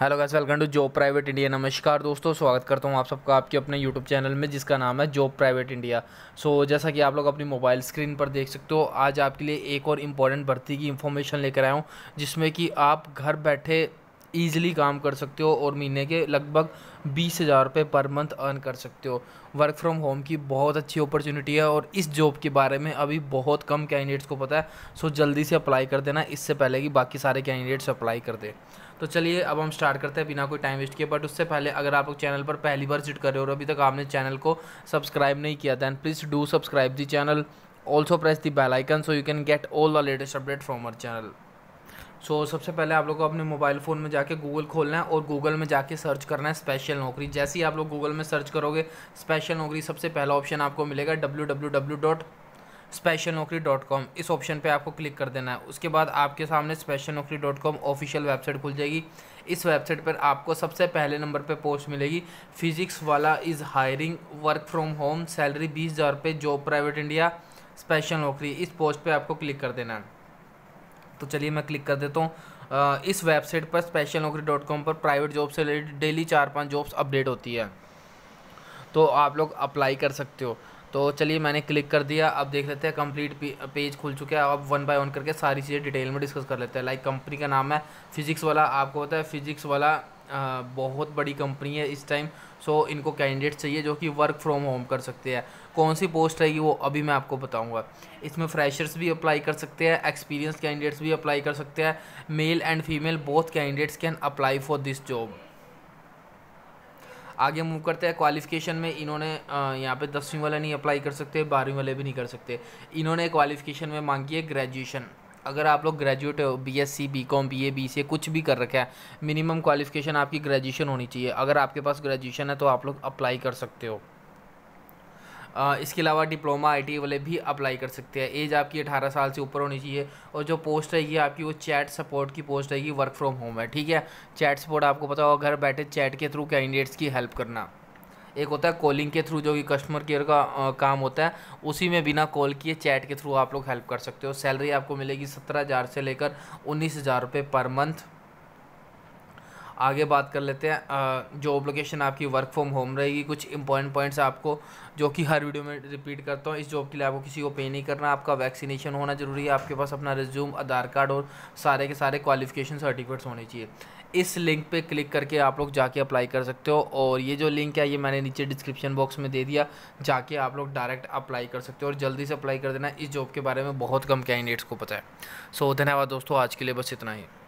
hello guys welcome to job private India नमस्कार दोस्तों स्वागत करता हूँ आप सबका आपके अपने यूट्यूब चैनल में जिसका नाम है जॉब प्राइवेट इंडिया सो जैसा कि आप लोग अपनी मोबाइल स्क्रीन पर देख सकते हो आज आपके लिए एक और इम्पॉर्टेंट भर्ती की इन्फॉर्मेशन लेकर आया हूं जिसमें कि आप घर बैठे ईजिली काम कर सकते हो और महीने के लगभग बीस हज़ार रुपये पर मंथ अर्न कर सकते हो वर्क फ्रॉम होम की बहुत अच्छी अपॉर्चुनिटी है और इस जॉब के बारे में अभी बहुत कम कैंडिडेट्स को पता है सो जल्दी से अप्लाई कर देना इससे पहले कि बाकी सारे कैंडिडेट्स अप्लाई कर दें तो चलिए अब हम स्टार्ट करते हैं बिना कोई टाइम वेस्ट किए बट उससे पहले अगर आप लोग चैनल पर पहली बार विजिट कर रहे हो और अभी तक आपने चैनल को सब्सक्राइब नहीं किया then please do subscribe the channel also press the bell icon so you can get all the latest update from our channel so so, सबसे पहले आप लोग को अपने मोबाइल फ़ोन में जाके गूगल खोलना है और गूगल में जाके सर्च करना है स्पेशल नौकरी जैसे ही आप लोग गूगल में सर्च करोगे स्पेशल नौकरी सबसे पहला ऑप्शन आपको मिलेगा W W W dot special Naukri dot com इस ऑप्शन पे आपको क्लिक कर देना है उसके बाद आपके सामने special Naukri dot com official website खुल जाएगी इस वेबसाइट पर आपको सबसे पहले नंबर पे पोस्ट मिलेगी physics Wallah is hiring work from home salary बीस हज़ार रुपये जॉब प्राइवेट इंडिया स्पेशल नौकरी इस पोस्ट पर आपको क्लिक कर देना है तो चलिए मैं क्लिक कर देता हूँ इस वेबसाइट पर स्पेशल नौकरी डॉट कॉम पर प्राइवेट जॉब से रिलेटेड डेली चार पाँच जॉब्स अपडेट होती है तो आप लोग अप्लाई कर सकते हो तो चलिए मैंने क्लिक कर दिया अब देख लेते हैं कंप्लीट पेज खुल चुके हैं अब वन बाय वन करके सारी चीज़ें डिटेल में डिस्कस कर लेते हैं लाइक कंपनी का नाम है फिजिक्स वाला आपको पता है फिजिक्स वाला बहुत बड़ी कंपनी है इस टाइम सो so, इनको कैंडिडेट चाहिए जो कि वर्क फ्रॉम होम कर सकते हैं कौन सी पोस्ट रहेगी वो अभी मैं आपको बताऊंगा इसमें फ्रेशर्स भी अप्लाई कर सकते हैं एक्सपीरियंस कैंडिडेट्स भी अप्लाई कर सकते हैं male and female both candidates can apply for this job आगे मूव करते हैं क्वालिफिकेशन में इन्होंने यहाँ पे दसवीं वाले नहीं अप्लाई कर सकते बारहवीं वाले भी नहीं कर सकते इन्होंने क्वालिफिकेशन में मांगी है ग्रेजुएशन अगर आप लोग ग्रेजुएट हो B S C B com B A B C कुछ भी कर रखा है मिनिमम क्वालिफिकेशन आपकी ग्रेजुएशन होनी चाहिए अगर आपके पास ग्रेजुएशन है तो आप लोग अप्लाई कर सकते हो इसके अलावा डिप्लोमा टी e वाले भी अप्लाई कर सकते हैं एज आपकी अठारह साल से ऊपर होनी चाहिए और जो पोस्ट रहेगी आपकी वो चैट सपोर्ट की पोस्ट रहेगी वर्क फ्रॉम होम है ठीक है चैट सपोर्ट आपको पता होगा घर बैठे चैट के थ्रू कैंडिडेट्स की हेल्प करना एक होता है कॉलिंग के थ्रू जो कि कस्टमर केयर का आ, काम होता है उसी में बिना कॉल किए चैट के थ्रू आप लोग हेल्प कर सकते हो सैलरी आपको मिलेगी सत्रह हज़ार से लेकर उन्नीस हज़ार रुपये पर मंथ आगे बात कर लेते हैं जॉब लोकेशन आपकी वर्क फ्रॉम होम रहेगी कुछ इंपॉर्टेंट पॉइंट्स आपको जो कि हर वीडियो में रिपीट करता हूँ इस जॉब के लिए आपको किसी को पे नहीं करना आपका वैक्सीनेशन होना ज़रूरी है आपके पास अपना रिज्यूम आधार कार्ड और सारे के सारे क्वालिफिकेशन सर्टिफिकेट्स होने चाहिए इस लिंक पे क्लिक करके आप लोग जाके अप्लाई कर सकते हो और ये जो लिंक है ये मैंने नीचे डिस्क्रिप्शन बॉक्स में दे दिया जाके आप लोग डायरेक्ट अप्लाई कर सकते हो और जल्दी से अप्लाई कर देना इस जॉब के बारे में बहुत कम कैंडिडेट्स को पता है सो so, धन्यवाद दोस्तों आज के लिए बस इतना ही